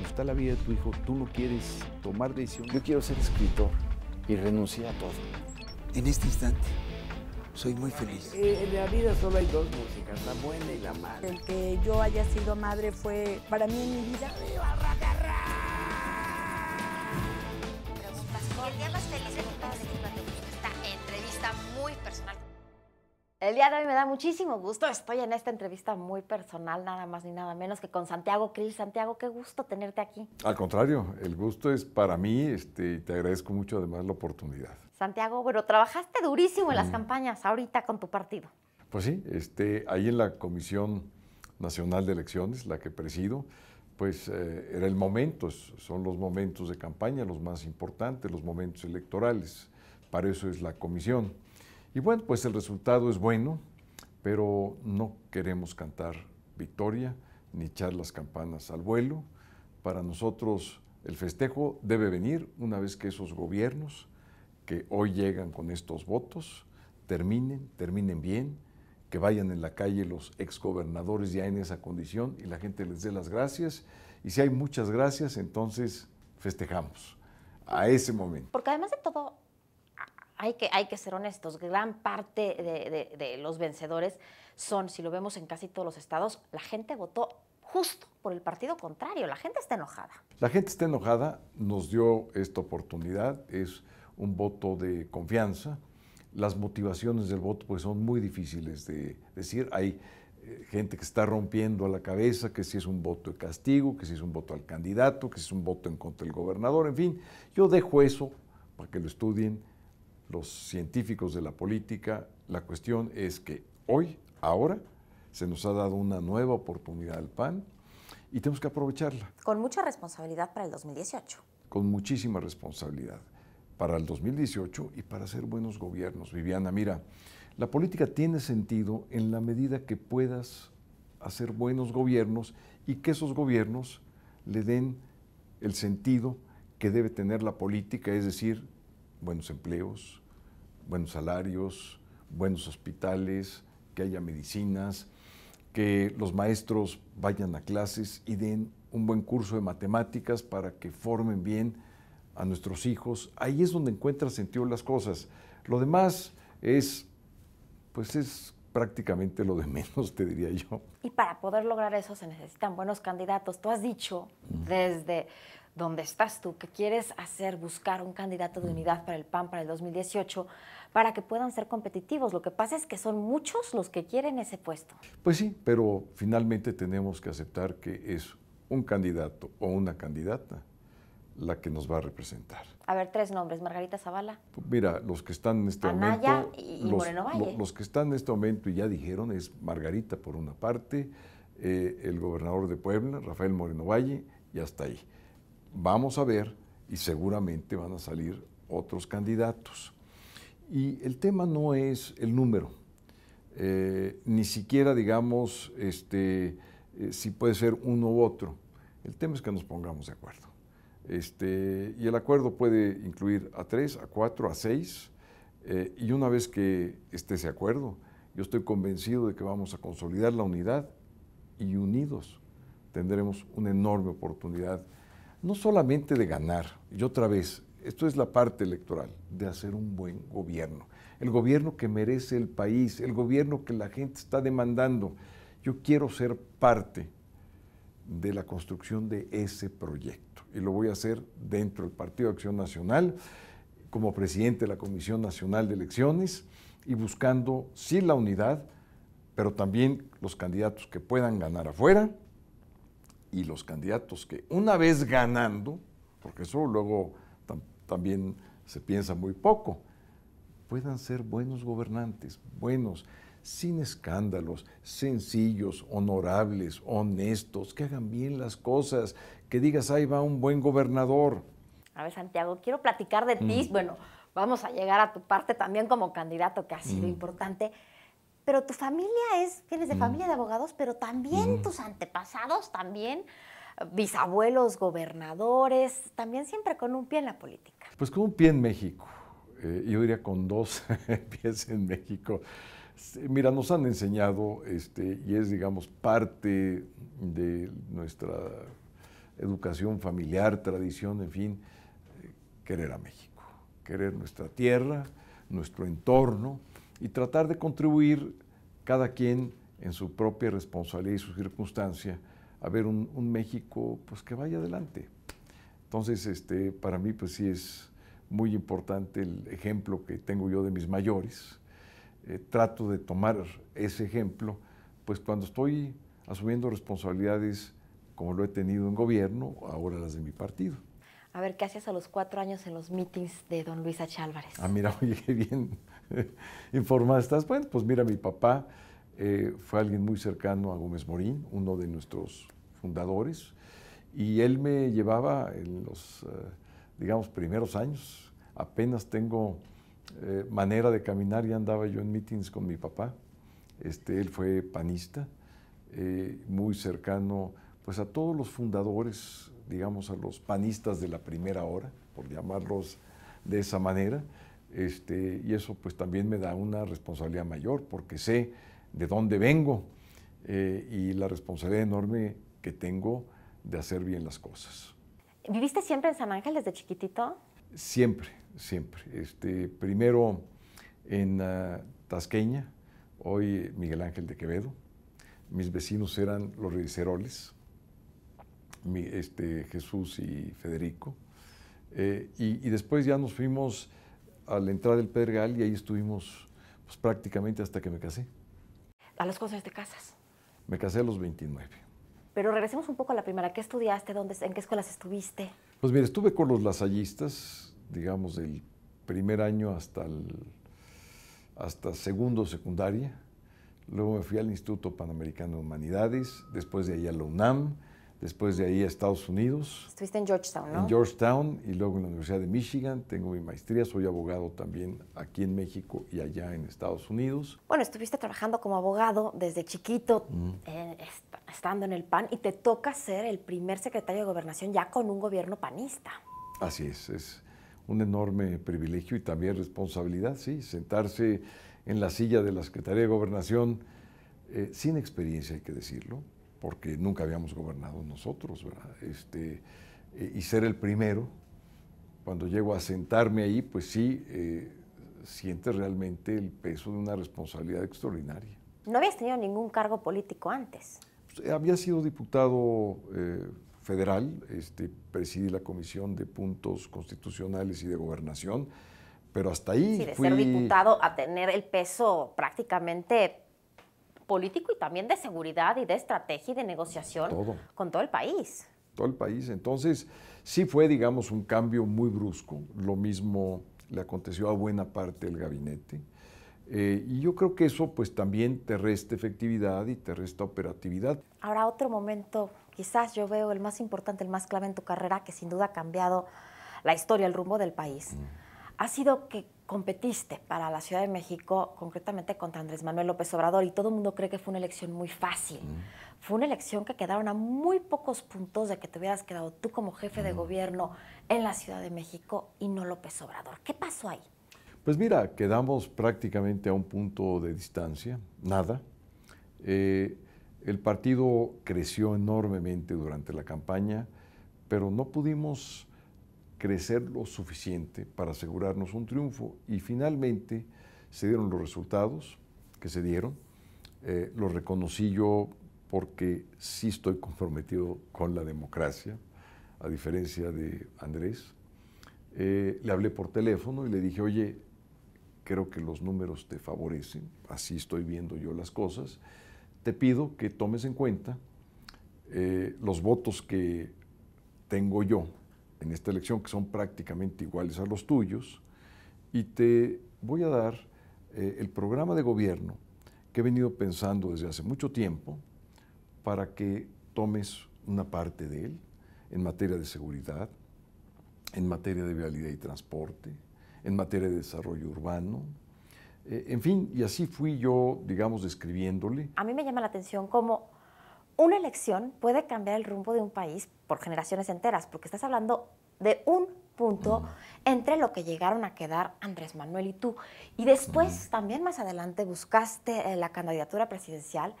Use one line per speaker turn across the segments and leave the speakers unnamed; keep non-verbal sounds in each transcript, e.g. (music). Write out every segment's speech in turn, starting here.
cuando está la vida de tu hijo, tú no quieres tomar decisión. Yo quiero ser escritor y renunciar a todo. En este instante, soy muy feliz. Eh, en la vida solo hay dos músicas, la buena y la mala.
El que yo haya sido madre fue, para mí en mi vida, ¡Viva El día más feliz de mi esta entrevista muy personal. El día de hoy me da muchísimo gusto. Estoy en esta entrevista muy personal, nada más ni nada menos que con Santiago Krill. Santiago, qué gusto tenerte aquí.
Al contrario, el gusto es para mí este, y te agradezco mucho además la oportunidad.
Santiago, bueno, trabajaste durísimo en las mm. campañas ahorita con tu partido.
Pues sí, este, ahí en la Comisión Nacional de Elecciones, la que presido, pues eh, era el momento, son los momentos de campaña los más importantes, los momentos electorales. Para eso es la comisión. Y bueno, pues el resultado es bueno, pero no queremos cantar victoria ni echar las campanas al vuelo. Para nosotros el festejo debe venir una vez que esos gobiernos que hoy llegan con estos votos terminen, terminen bien, que vayan en la calle los exgobernadores ya en esa condición y la gente les dé las gracias. Y si hay muchas gracias, entonces festejamos a ese momento.
Porque además de todo, hay que, hay que ser honestos, gran parte de, los vencedores son, si lo vemos en casi todos los estados, la gente votó justo por el partido contrario, la gente está enojada.
La gente está enojada, nos dio esta oportunidad, es un voto de confianza. Las motivaciones del voto pues, son muy difíciles de decir. Hay eh, gente que está rompiendo a la cabeza que si es un voto de castigo, que si es un voto al candidato, que si es un voto en contra del gobernador, en fin. Yo dejo eso para que lo estudien los científicos de la política, la cuestión es que hoy, ahora, se nos ha dado una nueva oportunidad al PAN y tenemos que aprovecharla.
Con mucha responsabilidad para el 2018.
Con muchísima responsabilidad para el 2018 y para hacer buenos gobiernos. Viviana, mira, la política tiene sentido en la medida que puedas hacer buenos gobiernos y que esos gobiernos le den el sentido que debe tener la política, es decir, buenos empleos, buenos salarios, buenos hospitales, que haya medicinas, que los maestros vayan a clases y den un buen curso de matemáticas para que formen bien a nuestros hijos. Ahí es donde encuentras sentido las cosas. Lo demás es, pues es prácticamente lo de menos, te diría yo.
Y para poder lograr eso se necesitan buenos candidatos. Tú has dicho desde donde estás tú, que quieres hacer, buscar un candidato de unidad para el PAN para el 2018, para que puedan ser competitivos. Lo que pasa es que son muchos los que quieren ese puesto.
Pues sí, pero finalmente tenemos que aceptar que es un candidato o una candidata la que nos va a representar.
A ver, tres nombres, Margarita Zavala.
Mira, los que están en este momento... Y, y los, Moreno Valle. los que están en este momento y ya dijeron es Margarita por una parte, eh, el gobernador de Puebla, Rafael Moreno Valle, y hasta ahí vamos a ver y seguramente van a salir otros candidatos. Y el tema no es el número, eh, ni siquiera digamos este, eh, si puede ser uno u otro. El tema es que nos pongamos de acuerdo. Este, y el acuerdo puede incluir a tres, a cuatro, a seis. Eh, y una vez que esté ese acuerdo, yo estoy convencido de que vamos a consolidar la unidad y unidos tendremos una enorme oportunidad no solamente de ganar, y otra vez, esto es la parte electoral, de hacer un buen gobierno, el gobierno que merece el país, el gobierno que la gente está demandando. Yo quiero ser parte de la construcción de ese proyecto y lo voy a hacer dentro del Partido de Acción Nacional como presidente de la Comisión Nacional de Elecciones y buscando sí la unidad, pero también los candidatos que puedan ganar afuera y los candidatos que una vez ganando, porque eso luego también se piensa muy poco, puedan ser buenos gobernantes, buenos, sin escándalos, sencillos, honorables, honestos, que hagan bien las cosas, que digas, ahí va un buen gobernador.
A ver, Santiago, quiero platicar de ti. Mm. Bueno, vamos a llegar a tu parte también como candidato, que ha sido mm. importante pero tu familia es, tienes de familia de abogados, pero también tus antepasados, también bisabuelos, gobernadores, también siempre con un pie en la política.
Pues con un pie en México, eh, yo diría con dos (laughs) pies en México. Mira, nos han enseñado, este, y es, digamos, parte de nuestra educación familiar, tradición, en fin, eh, querer a México, querer nuestra tierra, nuestro entorno, y tratar de contribuir cada quien en su propia responsabilidad y su circunstancia a ver un, México pues que vaya adelante. Entonces, este, para mí pues sí es muy importante el ejemplo que tengo yo de mis mayores. Eh, trato de tomar ese ejemplo pues cuando estoy asumiendo responsabilidades como lo he tenido en gobierno, ahora las de mi partido
a ver qué hacías a los cuatro años en los meetings de don Luis H. Álvarez.
Ah, mira, (laughs) oye, qué bien informada estás. Bueno, pues mira, mi papá eh, fue alguien muy cercano a Gómez Morín, uno de nuestros fundadores, y él me llevaba en los, eh, digamos, primeros años. Apenas tengo eh, manera de caminar, ya andaba yo en meetings con mi papá. Este, él fue panista, muy cercano pues a todos los fundadores digamos, a los panistas de la primera hora, por llamarlos de esa manera, este, y eso pues también me da una responsabilidad mayor, porque sé de dónde vengo eh, y la responsabilidad enorme que tengo de hacer bien las cosas.
¿Viviste siempre en San Ángel desde chiquitito?
Siempre, siempre. Este, primero en ah, Tasqueña, hoy Miguel Ángel de Quevedo. Mis vecinos eran los riceroles este, Jesús y Federico. Eh, y, después ya nos fuimos a la entrada del Pedregal y ahí estuvimos pues, prácticamente hasta que me casé.
¿A los cosas de casas?
Me casé a los 29.
Pero regresemos un poco a la primera. ¿Qué estudiaste? ¿En qué escuelas estuviste?
Pues mire, estuve con los lasallistas, digamos, del primer año hasta, el, hasta segundo secundaria. Luego me fui al Instituto Panamericano de Humanidades, después de ahí a la UNAM, Después de ahí a Estados Unidos.
Estuviste en Georgetown, ¿no? En
Georgetown y luego en la Universidad de Michigan. Tengo mi maestría, soy abogado también aquí en México y allá en Estados Unidos.
Bueno, estuviste trabajando como abogado desde chiquito, eh, estando en el PAN, y te toca ser el primer secretario de gobernación ya con un gobierno panista.
Así es, es un enorme privilegio y también responsabilidad, sí, sentarse en la silla de la Secretaría de Gobernación eh, sin experiencia, hay que decirlo porque nunca habíamos gobernado nosotros, ¿verdad? Este, eh, y ser el primero, cuando llego a sentarme ahí, pues sí, eh, sientes realmente el peso de una responsabilidad extraordinaria.
No habías tenido ningún cargo político antes.
Pues, eh, había sido diputado eh, federal, este, presidí la Comisión de Puntos Constitucionales y de Gobernación, pero hasta ahí... Sí, de ser diputado
a tener el peso prácticamente político y también de seguridad y de estrategia y de negociación con todo el país.
Todo el país. Entonces, sí fue, digamos, un cambio muy brusco. Lo mismo le aconteció a buena parte del gabinete. Eh, y yo creo que eso pues también te resta efectividad y te resta operatividad.
Ahora otro momento, quizás yo veo el más importante, el más clave en tu carrera, que sin duda ha cambiado la historia, el rumbo del país. Mm ha sido que competiste para la Ciudad de México, concretamente contra Andrés Manuel López Obrador, y todo el mundo cree que fue una elección muy fácil. Fue una elección que quedaron a muy pocos puntos de que te hubieras quedado tú como jefe de gobierno en la Ciudad de México y no López Obrador. ¿Qué pasó ahí?
Pues mira, quedamos prácticamente a un punto de distancia, nada. Eh, el partido creció enormemente durante la campaña, pero no pudimos crecer lo suficiente para asegurarnos un triunfo y finalmente se dieron los resultados que se dieron. Eh, los reconocí yo porque sí estoy comprometido con la democracia, a diferencia de Andrés. Eh, le hablé por teléfono y le dije, oye, creo que los números te favorecen, así estoy viendo yo las cosas. Te pido que tomes en cuenta eh, los votos que tengo yo en esta elección que son prácticamente iguales a los tuyos y te voy a dar eh, el programa de gobierno que he venido pensando desde hace mucho tiempo para que tomes una parte de él en materia de seguridad, en materia de vialidad y transporte, en materia de desarrollo urbano, eh, en fin, y así fui yo, digamos, describiéndole.
A mí me llama la atención cómo una elección puede cambiar el rumbo de un país por generaciones enteras, porque estás hablando de un punto entre lo que llegaron a quedar Andrés Manuel y tú. Y después, también más adelante, buscaste eh, la candidatura presidencial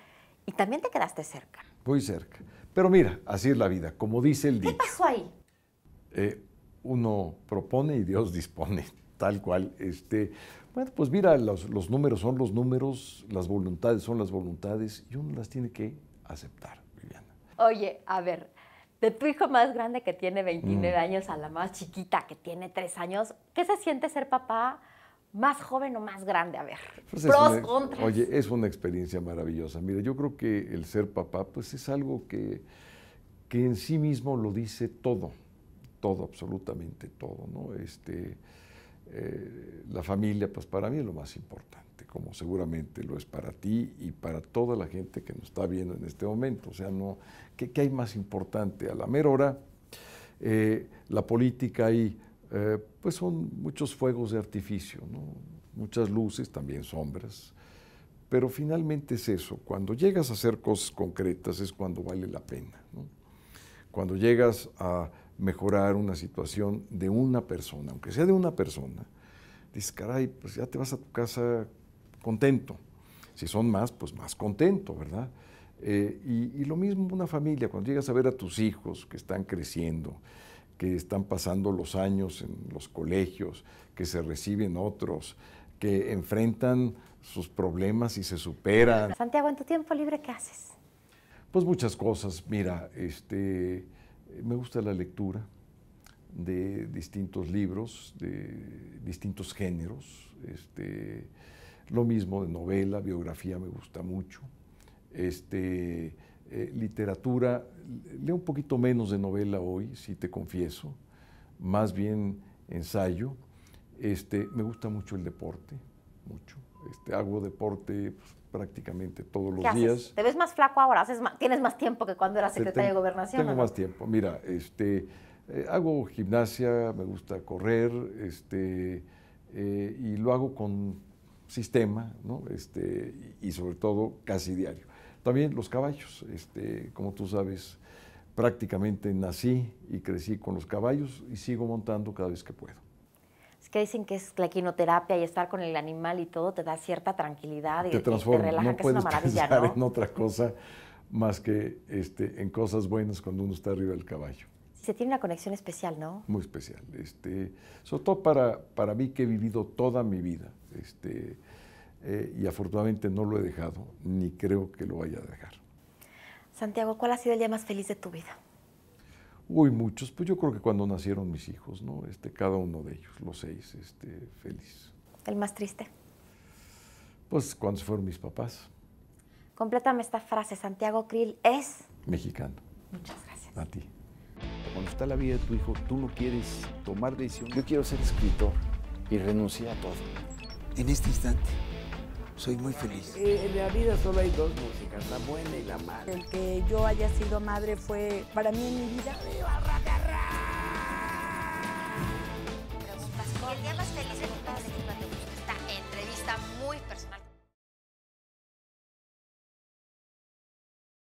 y también te quedaste cerca.
Muy cerca. Pero mira, así es la vida, como dice el dicho. ¿Qué pasó ahí? Eh, uno propone y Dios (laughs) dispone, tal cual. Este, bueno, pues mira, los números son los números, las voluntades son las voluntades y uno las tiene que aceptar,
Viviana. Oye, a ver, de tu hijo más grande que tiene 29 mm. años a la más chiquita que tiene 3 años, ¿qué se siente ser papá más joven o más grande? A ver, pues pros, contras. Oye, es
una experiencia maravillosa. Mira, yo creo que el ser papá, pues es algo que, que en sí mismo lo dice todo, todo, absolutamente todo, ¿no? Este, eh, la familia, pues para mí es lo más importante como seguramente lo es para ti y para toda la gente que nos está viendo en este momento. O sea, no, ¿qué, qué hay más importante? A la mera hora, eh, la política y eh, pues son muchos fuegos de artificio, ¿no? muchas luces, también sombras, pero finalmente es eso, cuando llegas a hacer cosas concretas es cuando vale la pena, cuando llegas a mejorar una situación de una persona, aunque sea de una persona, dices, caray, pues ya te vas a tu casa contento. Si son más, pues más contento, ¿verdad? Eh, y, lo mismo una familia, cuando llegas a ver a tus hijos que están creciendo, que están pasando los años en los colegios, que se reciben otros, que enfrentan sus problemas y se superan.
Santiago, ¿en tu tiempo libre qué haces?
Pues muchas cosas. Mira, este, me gusta la lectura de distintos libros, de distintos géneros. Este, lo mismo de novela, biografía me gusta mucho. Este, eh, literatura, leo un poquito menos de novela hoy, si te confieso, más bien ensayo. Este, me gusta mucho el deporte, mucho. Este, hago deporte pues, prácticamente todos los días.
¿Te ves más flaco ahora? ¿Tienes más tiempo que cuando eras secretaria de gobernación? Tengo más
tiempo. Mira, este, eh, hago gimnasia, me gusta correr, este, eh, y lo hago con sistema, ¿no? este, y sobre todo casi diario. También los caballos, este, como tú sabes, prácticamente nací y crecí con los caballos y sigo montando cada vez que puedo.
Es que dicen que es la quinoterapia y estar con el animal y todo te da cierta tranquilidad te y te relaja, no puedes (laughs) maravilla, pensar en
otra cosa más que este, en cosas buenas cuando uno está arriba del caballo.
Se tiene una conexión especial, ¿no?
Muy especial. Este, sobre todo para, para mí que he vivido toda mi vida este, eh, y afortunadamente no lo he dejado, ni creo que lo vaya a dejar.
Santiago, ¿cuál ha sido el día más feliz de tu vida?
Uy, muchos. Pues yo creo que cuando nacieron mis hijos, ¿no? Este, cada uno de ellos, los seis, este, feliz.
¿El más triste?
Pues cuando se fueron mis papás.
Complétame esta frase, Santiago Krill es...
Mexicano. Muchas gracias. A ti. Cuando está la vida de tu hijo, tú no quieres tomar decisión. Yo quiero ser escritor y renunciar a todo en este instante. Soy muy feliz. Eh, en la vida solo hay dos músicas, la buena y la mala.
El que yo haya sido madre fue para mí en mi vida. El día más feliz esta
entrevista muy personal